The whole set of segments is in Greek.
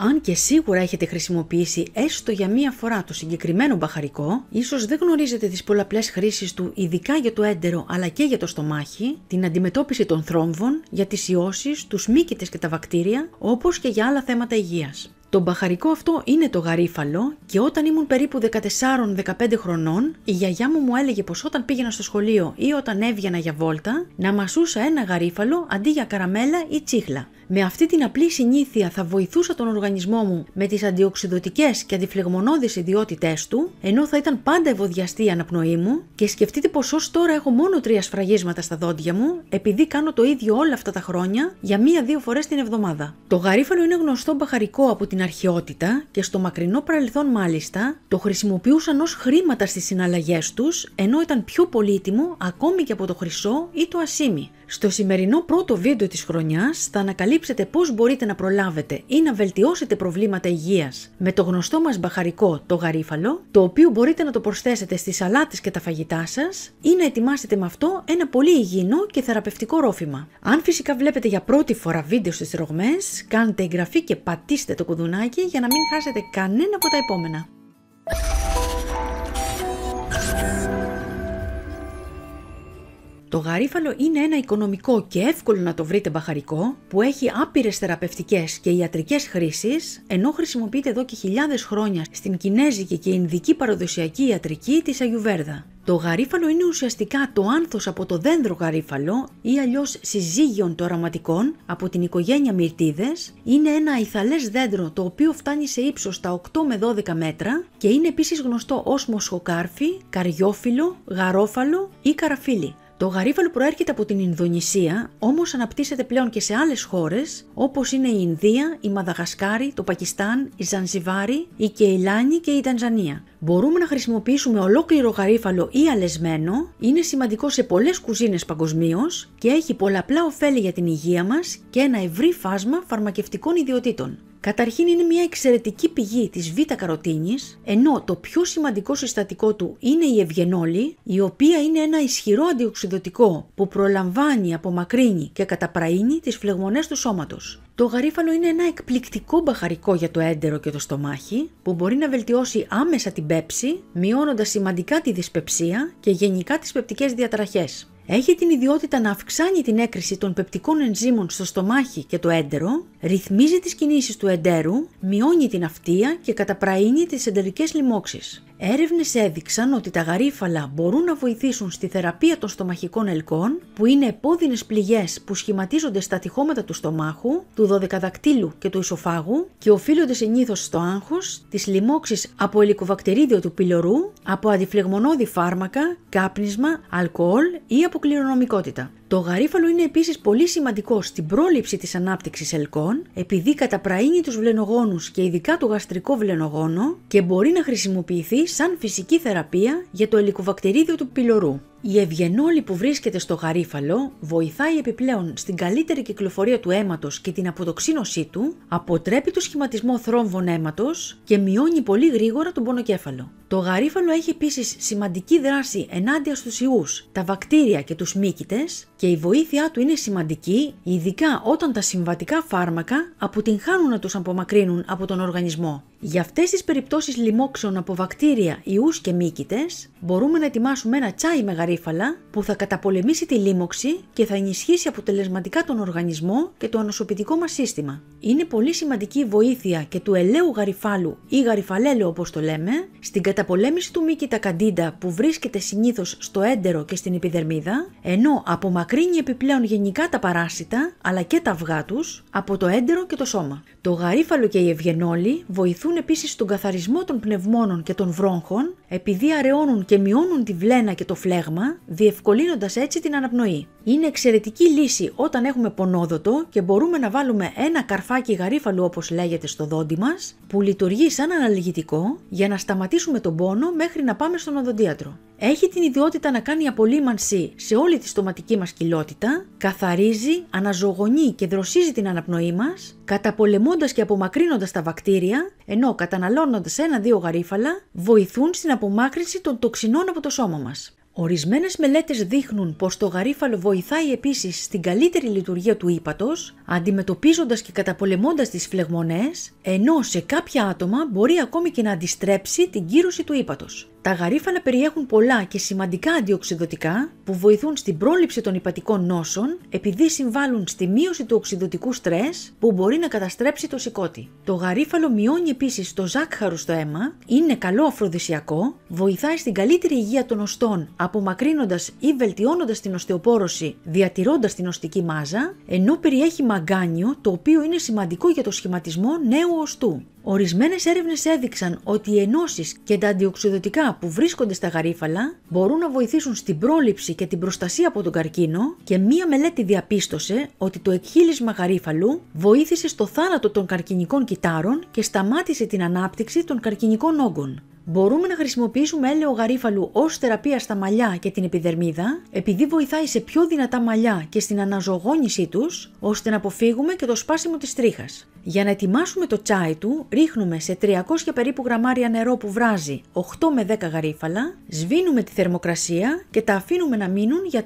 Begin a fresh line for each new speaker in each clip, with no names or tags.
Αν και σίγουρα έχετε χρησιμοποιήσει έστω για μία φορά το συγκεκριμένο μπαχαρικό, ίσως δεν γνωρίζετε τις πολλαπλές χρήσεις του ειδικά για το έντερο αλλά και για το στομάχι, την αντιμετώπιση των θρόμβων, για τις ιώσεις, τους μύκητες και τα βακτήρια, όπως και για άλλα θέματα υγείας. Το μπαχαρικό αυτό είναι το γαρίφαλο και όταν ήμουν περίπου 14-15 χρονών η γιαγιά μου μου έλεγε πως όταν πήγαινα στο σχολείο ή όταν έβγαινα για βόλτα να μασούσα ένα γαρίφαλο αντί για καραμέλα ή τσίχλα με αυτή την απλή συνήθεια θα βοηθούσα τον οργανισμό μου με τις αντιοξυδοτικές και αντιφλεγμονώδεις ιδιότητές του, ενώ θα ήταν πάντα ευωδιαστή η αναπνοή μου και σκεφτείτε πως ως τώρα έχω μόνο τρία σφραγίσματα στα δόντια μου, επειδή κάνω το ίδιο όλα αυτά τα χρόνια για μία-δύο φορές την εβδομάδα. Το γαρίφαλο είναι γνωστό μπαχαρικό από την αρχαιότητα και στο μακρινό παρελθόν μάλιστα το χρησιμοποιούσαν ως χρήματα στις συναλλαγές τους, ενώ ήταν πιο πολύτιμο ακόμη και από το χρυσό ή το ασίμι. Στο σημερινό πρώτο βίντεο της χρονιάς θα ανακαλύψετε πώς μπορείτε να προλάβετε ή να βελτιώσετε προβλήματα υγείας με το γνωστό μας μπαχαρικό το γαρίφαλο, το οποίο μπορείτε να το προσθέσετε στις σαλάτες και τα φαγητά σας ή να ετοιμάσετε με αυτό ένα πολύ υγιεινό και θεραπευτικό ρόφημα. Αν φυσικά βλέπετε για πρώτη φορά βίντεο στις ρογμές, κάντε εγγραφή και πατήστε το κουδουνάκι για να μην χάσετε κανένα από τα επόμενα. Το γαρίφαλο είναι ένα οικονομικό και εύκολο να το βρείτε μπαχαρικό που έχει άπειρες θεραπευτικές και ιατρικές χρήσεις, ενώ χρησιμοποιείται εδώ και χιλιάδες χρόνια στην κινέζικη και ινδική παραδοσιακή ιατρική της Αγιουβέρδα. Το γαρίφαλο είναι ουσιαστικά το άνθος από το δέντρο γαρίφαλο ή αλλιώς συζύγιον των αρωματικών από την οικογένεια Μυρτίδες. Είναι ένα αϊθαλές δέντρο το οποίο φτάνει σε ύψος τα 8 με 12 μέτρα και είναι επίσης γνωστό ως μοσχοκάρφι, καριόφυλλο, γαρόφαλο ή καραφύλι. Το γαρίφαλο προέρχεται από την Ινδονησία, όμως αναπτύσσεται πλέον και σε άλλες χώρες όπως είναι η Ινδία, η Μαδαγασκάρη, το Πακιστάν, η Ζανζιβάρη, η Κεϊλάνη και η Τανζανία. Μπορούμε να χρησιμοποιήσουμε ολόκληρο γαρίφαλο ή αλεσμένο, είναι σημαντικό σε πολλές κουζίνες παγκοσμίως και έχει πολλαπλά ωφέλη για την υγεία μας και ένα ευρύ φάσμα φαρμακευτικών ιδιωτήτων. Καταρχήν είναι μια εξαιρετική πηγή της β' καροτίνης, ενώ το πιο σημαντικό συστατικό του είναι η ευγενόλη, η οποία είναι ένα ισχυρό αντιοξυδοτικό που προλαμβάνει, απομακρύνει και καταπραίνει τις φλεγμονές του σώματος. Το γαρίφαλο είναι ένα εκπληκτικό μπαχαρικό για το έντερο και το στομάχι, που μπορεί να βελτιώσει άμεσα την πέψη, μειώνοντας σημαντικά τη δυσπεψία και γενικά τις πεπτικές διατραχές έχει την ιδιότητα να αυξάνει την έκρηση των πεπτικών ενζήμων στο στομάχι και το έντερο, ρυθμίζει τις κινήσεις του εντέρου, μειώνει την αυτία και καταπραίνει τις εντερικές λοιμώξεις. Έρευνες έδειξαν ότι τα γαρίφαλα μπορούν να βοηθήσουν στη θεραπεία των στομαχικών ελκών, που είναι επώδυνες πληγές που σχηματίζονται στα τυχώματα του στομάχου, του δωδεκαδακτύλου και του ισοφάγου και οφείλονται συνήθως στο άγχος, τις λοιμώξεις από ελικοβακτηρίδιο του πυλωρού, από αντιφλεγμονώδη φάρμακα, κάπνισμα, αλκοόλ ή από κληρονομικότητα. Το γαρίφαλο είναι επίσης πολύ σημαντικό στην πρόληψη της ανάπτυξης ελκών, επειδή καταπραίνει τους βλενογόνους και ειδικά το γαστρικό βλενογόνο και μπορεί να χρησιμοποιηθεί σαν φυσική θεραπεία για το ελικοβακτηρίδιο του πυλωρού. Η ευγενόλη που βρίσκεται στο γαρίφαλο βοηθάει επιπλέον στην καλύτερη κυκλοφορία του αίματος και την αποτοξίνωσή του, αποτρέπει το σχηματισμό θρόμβων αίματος και μειώνει πολύ γρήγορα τον πονοκέφαλο. Το γαρίφαλο έχει επίσης σημαντική δράση ενάντια στους ιούς, τα βακτήρια και τους μύκητες και η βοήθειά του είναι σημαντική, ειδικά όταν τα συμβατικά φάρμακα αποτυγχάνουν να τους απομακρύνουν από τον οργανισμό. Για αυτές τις περιπτώσεις λοιμόξεων από βακτήρια, ιούς και μύκητες, μπορούμε να ετοιμάσουμε ένα τσάι με γαρίφαλα που θα καταπολεμήσει τη λίμωξη και θα ενισχύσει αποτελεσματικά τον οργανισμό και το ανοσοποιητικό μας σύστημα. Είναι πολύ σημαντική η βοήθεια και του ελαίου γαριφάλου ή γαριφαλέλου όπως το λέμε, στην καταπολέμηση του μύκητα καντίντα που βρίσκεται συνήθως στο έντερο και στην επιδερμίδα, ενώ απομακρύνει επιπλέον γενικά τα παράσιτα αλλά και τα αυγά τους από το έντερο και το σώμα. Το γαρίφαλο και η ευγενόλη βοηθούν επίσης στον καθαρισμό των πνευμόνων και των βρόχων, επειδή αραιώνουν και μειώνουν τη βλένα και το φλέγμα, διευκολύνοντας έτσι την αναπνοή. Είναι εξαιρετική λύση όταν έχουμε πονόδοτο και μπορούμε να βάλουμε ένα καρφάκι γαρίφαλου όπως λέγεται στο δόντι μας που λειτουργεί σαν αναλυγητικό για να σταματήσουμε τον πόνο μέχρι να πάμε στον οδοντίατρο. Έχει την ιδιότητα να κάνει απολύμανση σε όλη τη στοματική μας κοιλότητα, καθαρίζει, αναζωογονεί και δροσίζει την αναπνοή μας, καταπολεμώντας και απομακρύνοντας τα βακτήρια, ενώ καταναλώνοντας ένα-δύο γαρίφαλα, βοηθούν στην απομάκρυνση των τοξινών από το σώμα μας. Ορισμένες μελέτες δείχνουν πως το γαρίφαλο βοηθάει επίσης στην καλύτερη λειτουργία του ύπατος, αντιμετωπίζοντας και καταπολεμώντας τις φλεγμονές, ενώ σε κάποια άτομα μπορεί ακόμη και να αντιστρέψει την κύρωση του ύπατος. Τα γαρίφαλα περιέχουν πολλά και σημαντικά αντιοξυδοτικά που βοηθούν στην πρόληψη των υπατικών νόσων επειδή συμβάλλουν στη μείωση του οξυδοτικού στρες που μπορεί να καταστρέψει το σηκώτη. Το γαρίφαλο μειώνει επίσης το ζάχαρο στο αίμα, είναι καλό αφροδισιακό, βοηθάει στην καλύτερη υγεία των οστών απομακρύνοντας ή βελτιώνοντας την οστεοπόρωση διατηρώντας την οστική μάζα, ενώ περιέχει μαγκάνιο το οποίο είναι σημαντικό για το σχηματισμό νέου οστού. Ορισμένες έρευνες έδειξαν ότι οι ενώσεις και τα αντιοξυδοτικά που βρίσκονται στα γαρίφαλα μπορούν να βοηθήσουν στην πρόληψη και την προστασία από τον καρκίνο και μία μελέτη διαπίστωσε ότι το εκχύλισμα γαρίφαλου βοήθησε στο θάνατο των καρκινικών κυτάρων και σταμάτησε την ανάπτυξη των καρκινικών όγκων. Μπορούμε να χρησιμοποιήσουμε έλαιο γαρίφαλου ως θεραπεία στα μαλλιά και την επιδερμίδα, επειδή βοηθάει σε πιο δυνατά μαλλιά και στην αναζωογόνησή τους, ώστε να αποφύγουμε και το σπάσιμο της τρίχας. Για να ετοιμάσουμε το τσάι του, ρίχνουμε σε 300 περίπου γραμμάρια νερό που βράζει 8 με 10 γαρίφαλα, σβήνουμε τη θερμοκρασία και τα αφήνουμε να μείνουν για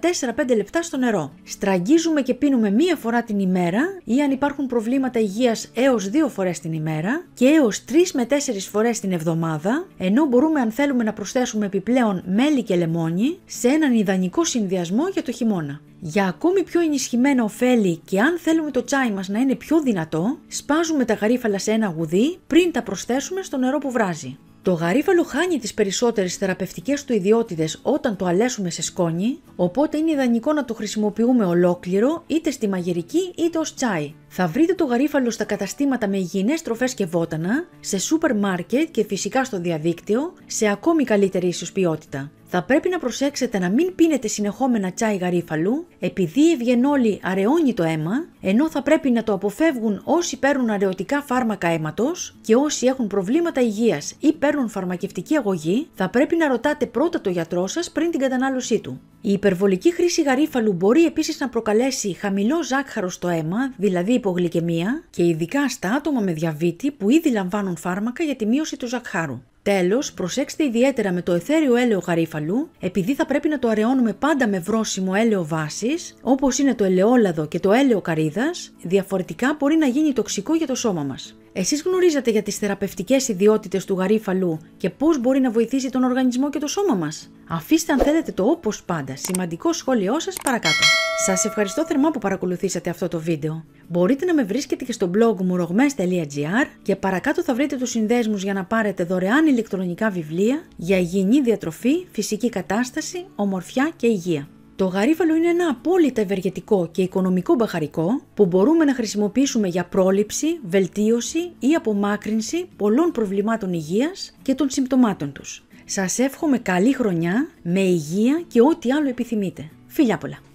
4-5 λεπτά στο νερό. Στραγγίζουμε και πίνουμε μία φορά την ημέρα ή αν υπάρχουν προβλήματα υγείας έως 2 φορές την ημέρα και έως 3 με 4 φορές την εβδομάδα, ενώ μπορούμε αν θέλουμε να προσθέσουμε επιπλέον μέλι και λεμόνι σε έναν ιδανικό συνδυασμό για το χειμώνα. Για ακόμη πιο ενισχυμένα ωφέλη και αν θέλουμε το τσάι μας να είναι πιο δυνατό, σπάζουμε τα γαρίφαλα σε ένα γουδί πριν τα προσθέσουμε στο νερό που βράζει. Το γαρίφαλο χάνει τις περισσότερες θεραπευτικές του ιδιότητες όταν το αλέσουμε σε σκόνη, οπότε είναι ιδανικό να το χρησιμοποιούμε ολόκληρο είτε στη μαγειρική είτε ως τσάι. Θα βρείτε το γαρίφαλο στα καταστήματα με υγιεινές τροφές και βότανα, σε σούπερ μάρκετ και φυσικά στο διαδίκτυο, σε ακόμη καλύτερη ίσως ποιότητα. Θα πρέπει να προσέξετε να μην πίνετε συνεχόμενα τσάι γαρίφαλου, επειδή η ευγενόλη αραιώνει το αίμα, ενώ θα πρέπει να το αποφεύγουν όσοι παίρνουν αραιωτικά φάρμακα αίματος και όσοι έχουν προβλήματα υγείας ή παίρνουν φαρμακευτική αγωγή, θα πρέπει να ρωτάτε πρώτα το γιατρό σας πριν την κατανάλωσή του. Η υπερβολική χρήση γαρίφαλου μπορεί επίσης να προκαλέσει χαμηλό ζάχαρος στο αίμα, δηλαδή υπογλυκαιμία και ειδικά στα άτομα με διαβήτη που ήδη λαμβάνουν φάρμακα για τη μείωση του ζαχάρου. Τέλος, προσέξτε ιδιαίτερα με το εθέριο έλαιο γαρίφαλου, επειδή θα πρέπει να το αραιώνουμε πάντα με βρόσιμο έλαιο βάσης, όπως είναι το ελαιόλαδο και το έλαιο καρύδας, διαφορετικά μπορεί να γίνει τοξικό για το σώμα μας. Εσείς γνωρίζετε για τις θεραπευτικές ιδιότητες του γαρίφαλου και πώς μπορεί να βοηθήσει τον οργανισμό και το σώμα μας. Αφήστε αν θέλετε το όπως πάντα. Σημαντικό σχόλιο σας παρακάτω. Σας ευχαριστώ θερμά που παρακολουθήσατε αυτό το βίντεο. Μπορείτε να με βρίσκετε και στο blog μου και παρακάτω θα βρείτε τους συνδέσμους για να πάρετε δωρεάν ηλεκτρονικά βιβλία για υγιεινή διατροφή, φυσική κατάσταση, ομορφιά και υγεία. Το γαρίβαλο είναι ένα απόλυτα ευεργετικό και οικονομικό μπαχαρικό που μπορούμε να χρησιμοποιήσουμε για πρόληψη, βελτίωση ή απομάκρυνση πολλών προβλημάτων υγείας και των συμπτωμάτων τους. Σας εύχομαι καλή χρονιά, με υγεία και ό,τι άλλο επιθυμείτε. Φιλιά πολλά!